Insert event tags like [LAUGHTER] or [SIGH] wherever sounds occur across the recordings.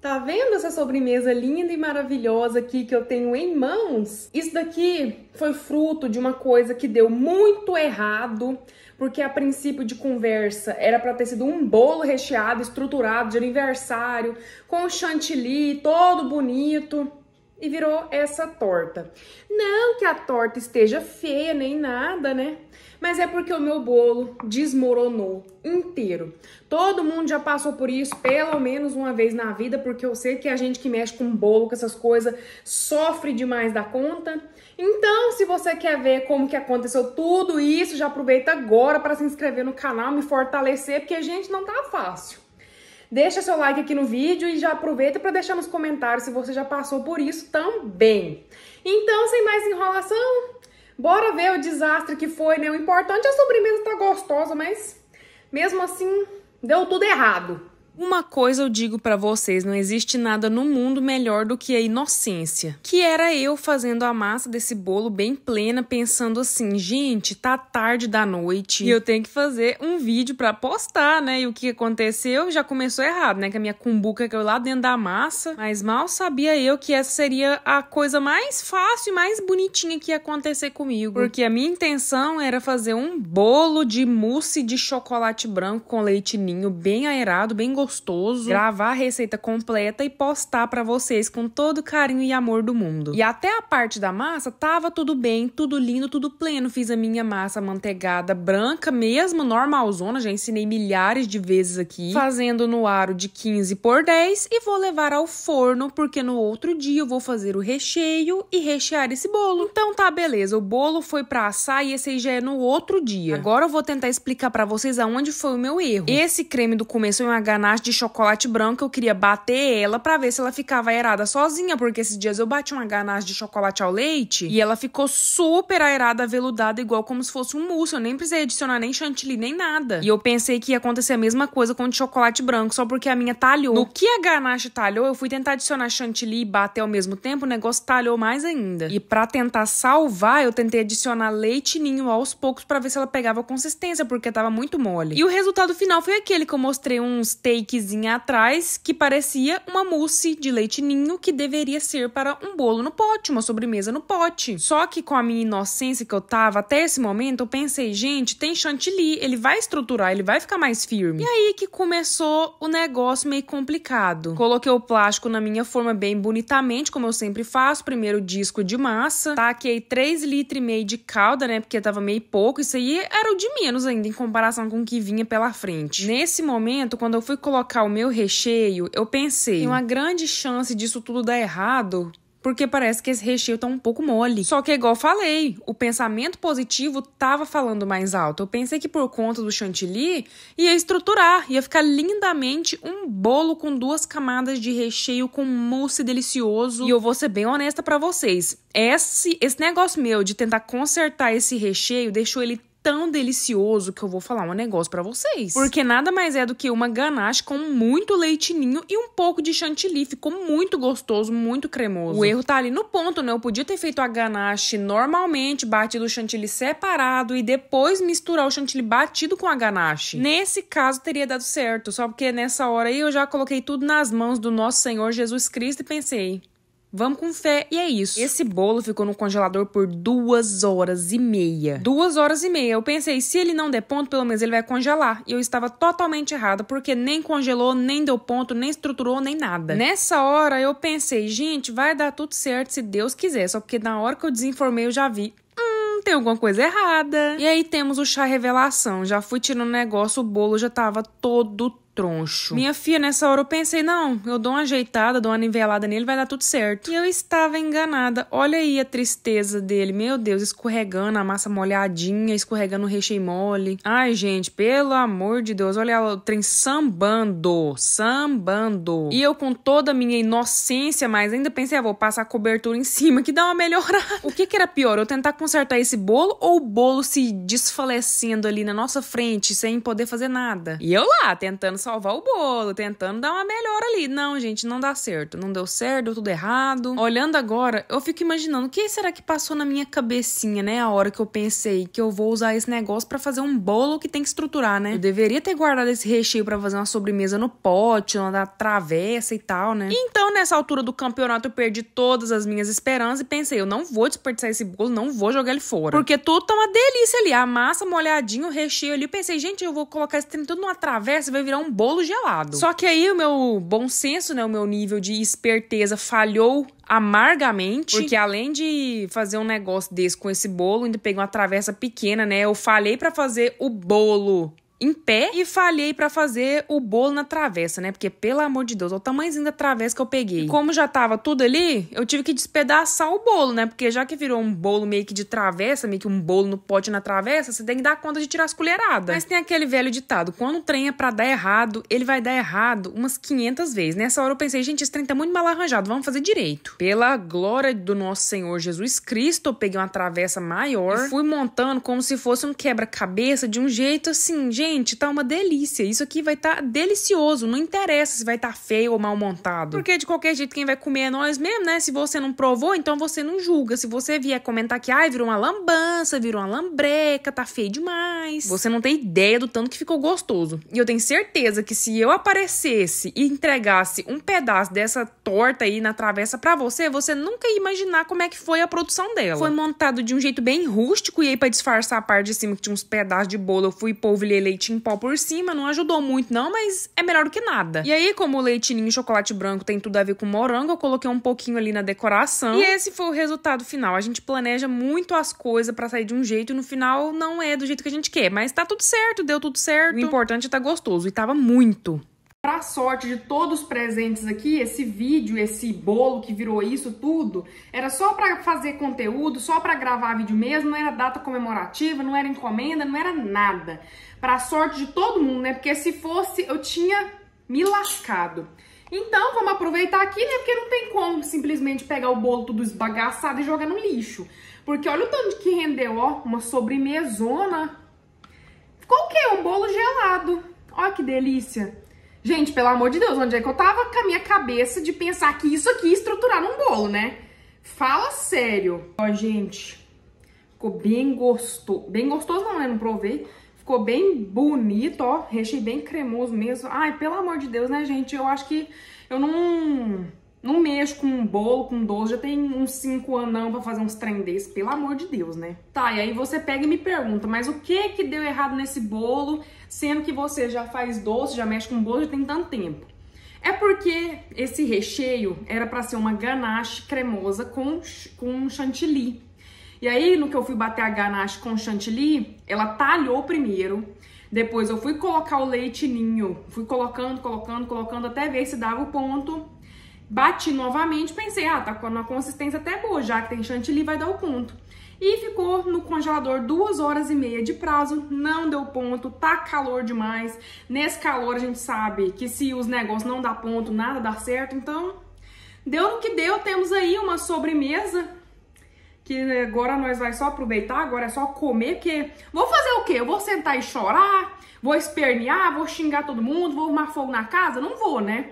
Tá vendo essa sobremesa linda e maravilhosa aqui que eu tenho em mãos? Isso daqui foi fruto de uma coisa que deu muito errado, porque a princípio de conversa era para ter sido um bolo recheado, estruturado de aniversário, com chantilly, todo bonito e virou essa torta. Não que a torta esteja feia nem nada, né? Mas é porque o meu bolo desmoronou inteiro. Todo mundo já passou por isso pelo menos uma vez na vida, porque eu sei que a gente que mexe com bolo, com essas coisas, sofre demais da conta. Então, se você quer ver como que aconteceu tudo isso, já aproveita agora para se inscrever no canal, me fortalecer, porque a gente não tá fácil. Deixa seu like aqui no vídeo e já aproveita para deixar nos comentários se você já passou por isso também. Então, sem mais enrolação, bora ver o desastre que foi, né? O importante é a sobremesa tá gostosa, mas mesmo assim deu tudo errado. Uma coisa eu digo para vocês, não existe nada no mundo melhor do que a inocência. Que era eu fazendo a massa desse bolo bem plena, pensando assim, gente, tá tarde da noite e eu tenho que fazer um vídeo para postar, né? E o que aconteceu já começou errado, né? Que a minha cumbuca caiu lá dentro da massa, mas mal sabia eu que essa seria a coisa mais fácil e mais bonitinha que ia acontecer comigo, porque a minha intenção era fazer um bolo de mousse de chocolate branco com leite ninho bem aerado, bem gostoso gostoso, gravar a receita completa e postar para vocês com todo carinho e amor do mundo. E até a parte da massa tava tudo bem, tudo lindo, tudo pleno. Fiz a minha massa manteigada branca mesmo, normalzona, já ensinei milhares de vezes aqui, fazendo no aro de 15 por 10 e vou levar ao forno porque no outro dia eu vou fazer o recheio e rechear esse bolo. Então tá beleza, o bolo foi para assar e esse aí já é no outro dia. Agora eu vou tentar explicar para vocês aonde foi o meu erro. Esse creme do começo é uma ganache de chocolate branco, eu queria bater ela para ver se ela ficava aerada sozinha, porque esses dias eu bati uma ganache de chocolate ao leite e ela ficou super aerada, veludada, igual como se fosse um mousse. Eu nem precisei adicionar nem chantilly, nem nada. E eu pensei que ia acontecer a mesma coisa com o de chocolate branco, só porque a minha talhou. No que a ganache talhou, eu fui tentar adicionar chantilly e bater ao mesmo tempo, o negócio talhou mais ainda. E para tentar salvar, eu tentei adicionar leite ninho aos poucos para ver se ela pegava consistência, porque tava muito mole. E o resultado final foi aquele que eu mostrei uns takes cakezinha atrás que parecia uma mousse de leite ninho que deveria ser para um bolo no pote, uma sobremesa no pote. Só que com a minha inocência que eu tava até esse momento, eu pensei, gente, tem chantilly, ele vai estruturar, ele vai ficar mais firme. E aí que começou o negócio meio complicado. Coloquei o plástico na minha forma bem bonitamente, como eu sempre faço, primeiro disco de massa, taquei 3,5 litros e meio de calda, né, porque tava meio pouco, isso aí era o de menos ainda em comparação com o que vinha pela frente. Nesse momento, quando eu fui colocar o meu recheio, eu pensei, tem uma grande chance disso tudo dar errado, porque parece que esse recheio tá um pouco mole. Só que, igual falei, o pensamento positivo tava falando mais alto. Eu pensei que por conta do chantilly ia estruturar, ia ficar lindamente um bolo com duas camadas de recheio com mousse delicioso. E eu vou ser bem honesta para vocês, esse, esse negócio meu de tentar consertar esse recheio deixou ele tão delicioso que eu vou falar um negócio para vocês. Porque nada mais é do que uma ganache com muito leitinho e um pouco de chantilly. Ficou muito gostoso, muito cremoso. O erro tá ali no ponto, né? Eu podia ter feito a ganache normalmente, batido o chantilly separado e depois misturar o chantilly batido com a ganache. Nesse caso teria dado certo, só porque nessa hora aí eu já coloquei tudo nas mãos do nosso Senhor Jesus Cristo e pensei, Vamos com fé e é isso. Esse bolo ficou no congelador por duas horas e meia. Duas horas e meia. Eu pensei, se ele não der ponto, pelo menos ele vai congelar. E eu estava totalmente errada, porque nem congelou, nem deu ponto, nem estruturou, nem nada. Nessa hora eu pensei, gente, vai dar tudo certo se Deus quiser. Só porque na hora que eu desinformei eu já vi hum, tem alguma coisa errada. E aí temos o chá revelação. Já fui tirando o negócio, o bolo já tava todo troncho. Minha filha, nessa hora eu pensei, não, eu dou uma ajeitada, dou uma nivelada nele, vai dar tudo certo. E eu estava enganada. Olha aí a tristeza dele. Meu Deus, escorregando, a massa molhadinha, escorregando o recheio mole. Ai, gente, pelo amor de Deus, olha o trem sambando, sambando. E eu com toda a minha inocência, mas ainda pensei, ah, vou passar a cobertura em cima, que dá uma melhorada. [LAUGHS] O que que era pior, eu tentar consertar esse bolo ou o bolo se desfalecendo ali na nossa frente, sem poder fazer nada? E eu lá, tentando salvar o bolo, tentando dar uma melhora ali. Não, gente, não dá certo. Não deu certo, deu tudo errado. Olhando agora, eu fico imaginando o que será que passou na minha cabecinha, né? A hora que eu pensei que eu vou usar esse negócio para fazer um bolo que tem que estruturar, né? Eu deveria ter guardado esse recheio para fazer uma sobremesa no pote, na travessa e tal, né? Então, nessa altura do campeonato, eu perdi todas as minhas esperanças e pensei, eu não vou desperdiçar esse bolo, não vou jogar ele fora. Porque tudo tá uma delícia ali. A massa molhadinha, o recheio ali. Eu pensei, gente, eu vou colocar esse trem tudo numa travessa, vai virar um bolo gelado. Só que aí o meu bom senso, né, o meu nível de esperteza falhou amargamente, porque além de fazer um negócio desse com esse bolo, ainda peguei uma travessa pequena, né? Eu falei para fazer o bolo em pé e falhei para fazer o bolo na travessa, né? Porque, pelo amor de Deus, olha o tamanhozinho da travessa que eu peguei. E como já tava tudo ali, eu tive que despedaçar o bolo, né? Porque já que virou um bolo meio que de travessa, meio que um bolo no pote na travessa, você tem que dar conta de tirar as colheradas. Mas tem aquele velho ditado: quando o trem é pra dar errado, ele vai dar errado umas 500 vezes. Nessa hora eu pensei, gente, esse trem tá muito mal arranjado, vamos fazer direito. Pela glória do nosso Senhor Jesus Cristo, eu peguei uma travessa maior e fui montando como se fosse um quebra-cabeça de um jeito assim, gente Gente, tá uma delícia. Isso aqui vai estar tá delicioso. Não interessa se vai estar tá feio ou mal montado. Porque de qualquer jeito quem vai comer é nós mesmo, né? Se você não provou, então você não julga. Se você vier comentar que, ai, virou uma lambança, virou uma lambreca, tá feio demais. Você não tem ideia do tanto que ficou gostoso. E eu tenho certeza que se eu aparecesse e entregasse um pedaço dessa torta aí na travessa para você, você nunca ia imaginar como é que foi a produção dela. Foi montado de um jeito bem rústico e aí para disfarçar a parte de cima que tinha uns pedaços de bolo, eu fui polvilhei leite em pó por cima, não ajudou muito não, mas é melhor do que nada. E aí, como o leitinho e chocolate branco tem tudo a ver com morango, eu coloquei um pouquinho ali na decoração. E esse foi o resultado final. A gente planeja muito as coisas para sair de um jeito e no final não é do jeito que a gente quer, mas tá tudo certo, deu tudo certo. O importante é tá gostoso e tava muito. Para sorte de todos presentes aqui, esse vídeo, esse bolo que virou isso tudo, era só para fazer conteúdo, só para gravar vídeo mesmo, não era data comemorativa, não era encomenda, não era nada. Para sorte de todo mundo, né? Porque se fosse, eu tinha me lascado. Então, vamos aproveitar aqui, né? Porque não tem como simplesmente pegar o bolo tudo esbagaçado e jogar no lixo. Porque olha o tanto que rendeu, ó, uma sobremesona. Ficou o quê? Um bolo gelado. Olha que delícia. Gente, pelo amor de Deus, onde é que eu tava com a minha cabeça de pensar que isso aqui ia estruturar num bolo, né? Fala sério. Ó, gente, ficou bem gostoso. Bem gostoso não, né? Não provei. Ficou bem bonito, ó. Recheio bem cremoso mesmo. Ai, pelo amor de Deus, né, gente? Eu acho que eu não não mexo com um bolo, com um doce, já tem uns 5 anão pra fazer uns trem desse, pelo amor de Deus, né? Tá, e aí você pega e me pergunta, mas o que que deu errado nesse bolo, sendo que você já faz doce, já mexe com bolo, já tem tanto tempo? É porque esse recheio era para ser uma ganache cremosa com, com chantilly. E aí, no que eu fui bater a ganache com chantilly, ela talhou primeiro, depois eu fui colocar o leite ninho, fui colocando, colocando, colocando, até ver se dava o ponto Bati novamente, pensei, ah, tá com uma consistência até boa, já que tem chantilly, vai dar o ponto. E ficou no congelador duas horas e meia de prazo, não deu ponto, tá calor demais. Nesse calor a gente sabe que se os negócios não dá ponto, nada dá certo, então deu no que deu. Temos aí uma sobremesa que agora nós vai só aproveitar, agora é só comer, porque vou fazer o quê? Eu vou sentar e chorar, vou espernear, vou xingar todo mundo, vou arrumar fogo na casa? Não vou, né?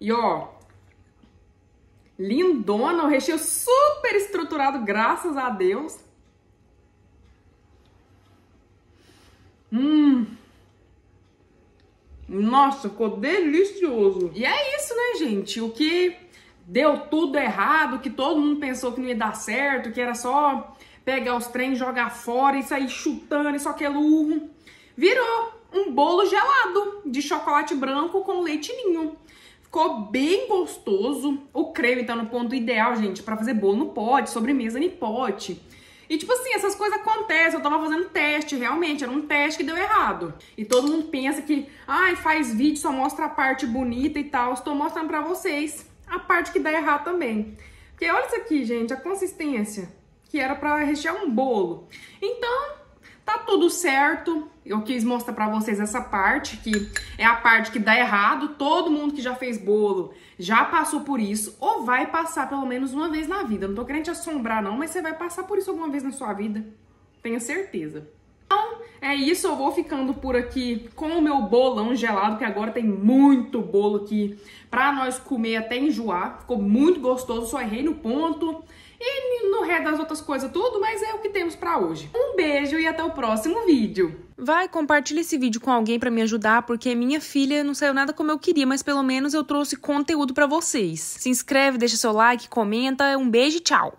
E ó, lindona, o um recheio super estruturado, graças a Deus. Hum. Nossa, ficou delicioso. E é isso, né, gente? O que deu tudo errado, que todo mundo pensou que não ia dar certo, que era só pegar os trens, jogar fora e sair chutando e só que é lurro. Virou um bolo gelado de chocolate branco com leite ninho. Ficou bem gostoso. O creme tá no ponto ideal, gente, para fazer bolo no pote, sobremesa no pote. E tipo assim, essas coisas acontecem, eu tava fazendo teste, realmente, era um teste que deu errado. E todo mundo pensa que, ai, faz vídeo, só mostra a parte bonita e tal. Estou mostrando pra vocês a parte que dá errado também. Porque olha isso aqui, gente, a consistência, que era pra rechear um bolo. Então, Tá tudo certo, eu quis mostrar pra vocês essa parte, que é a parte que dá errado, todo mundo que já fez bolo já passou por isso, ou vai passar pelo menos uma vez na vida. Não tô querendo te assombrar não, mas você vai passar por isso alguma vez na sua vida, tenho certeza. Então, é isso, eu vou ficando por aqui com o meu bolão gelado, que agora tem muito bolo aqui pra nós comer até enjoar. Ficou muito gostoso, só errei no ponto. E no resto das outras coisas tudo, mas é o que temos pra hoje. Um beijo e até o próximo vídeo. Vai, compartilha esse vídeo com alguém para me ajudar, porque minha filha não saiu nada como eu queria, mas pelo menos eu trouxe conteúdo para vocês. Se inscreve, deixa seu like, comenta, um beijo e tchau!